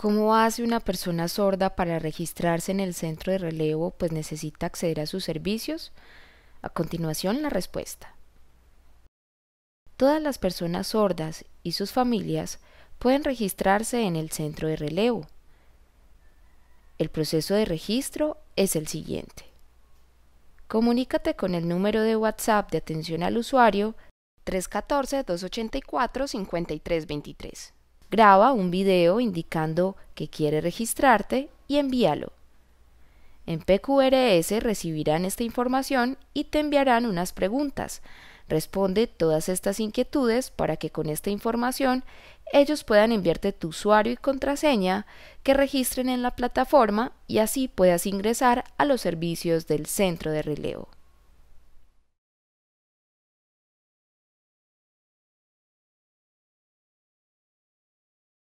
¿Cómo hace una persona sorda para registrarse en el centro de relevo, pues necesita acceder a sus servicios? A continuación, la respuesta. Todas las personas sordas y sus familias pueden registrarse en el centro de relevo. El proceso de registro es el siguiente. Comunícate con el número de WhatsApp de atención al usuario 314-284-5323. Graba un video indicando que quiere registrarte y envíalo. En PQRS recibirán esta información y te enviarán unas preguntas. Responde todas estas inquietudes para que con esta información ellos puedan enviarte tu usuario y contraseña que registren en la plataforma y así puedas ingresar a los servicios del centro de relevo.